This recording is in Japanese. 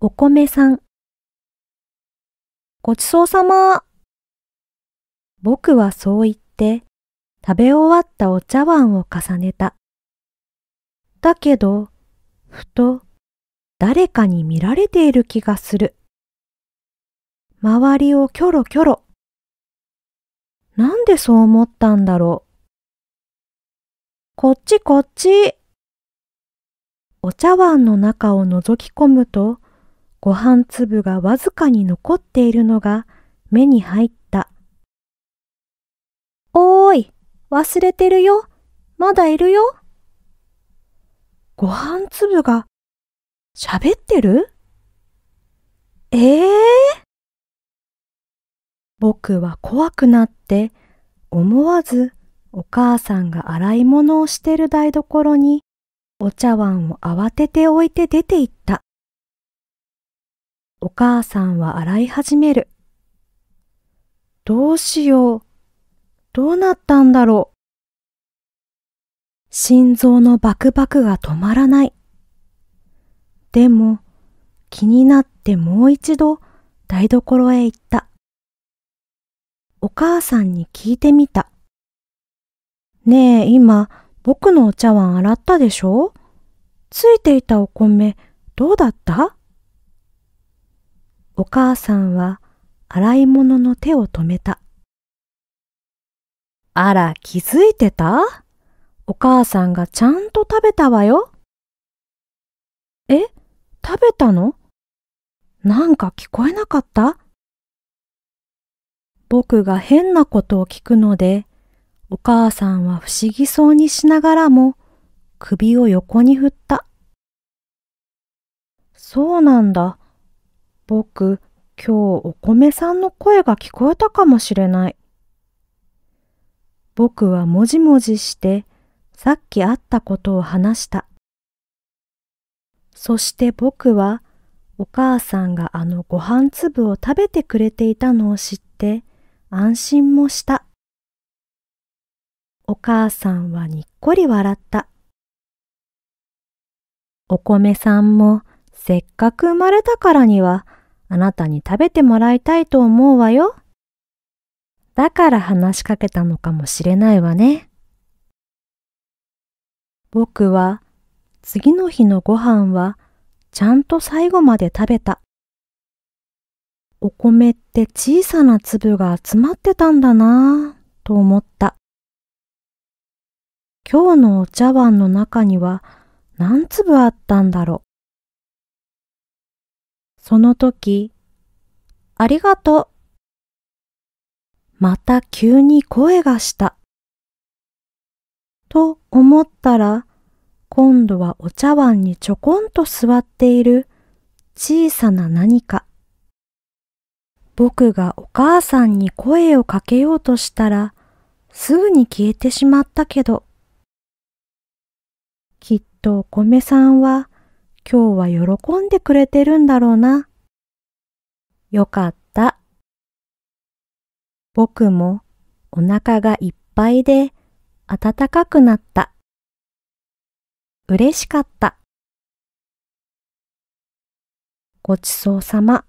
お米さん。ごちそうさま。僕はそう言って、食べ終わったお茶碗を重ねた。だけど、ふと、誰かに見られている気がする。周りをキョロキョロ。なんでそう思ったんだろう。こっちこっち。お茶碗の中を覗き込むと、ご飯粒がわずかに残っているのが目に入った。おーい、忘れてるよ。まだいるよ。ご飯粒が喋ってるええー、僕は怖くなって思わずお母さんが洗い物をしてる台所にお茶碗を慌てて置いて出て行った。お母さんは洗い始める。どうしよう。どうなったんだろう。心臓のバクバクが止まらない。でも、気になってもう一度台所へ行った。お母さんに聞いてみた。ねえ、今、僕のお茶碗洗ったでしょついていたお米、どうだったお母さんは洗い物の手を止めた。あら、気づいてたお母さんがちゃんと食べたわよ。え、食べたのなんか聞こえなかった僕が変なことを聞くので、お母さんは不思議そうにしながらも首を横に振った。そうなんだ。僕、今日お米さんの声が聞こえたかもしれない。僕はもじもじして、さっき会ったことを話した。そして僕は、お母さんがあのご飯粒を食べてくれていたのを知って、安心もした。お母さんはにっこり笑った。お米さんもせっかく生まれたからにはあなたに食べてもらいたいと思うわよ。だから話しかけたのかもしれないわね。僕は次の日のご飯はちゃんと最後まで食べた。お米って小さな粒が集まってたんだなぁと思った。今日のお茶碗の中には何粒あったんだろう。その時、ありがとう。また急に声がした。と思ったら、今度はお茶碗にちょこんと座っている小さな何か。僕がお母さんに声をかけようとしたら、すぐに消えてしまったけど、きっとお米さんは今日は喜んでくれてるんだろうな。よかった。僕もお腹がいっぱいで暖かくなった。嬉しかった。ごちそうさま。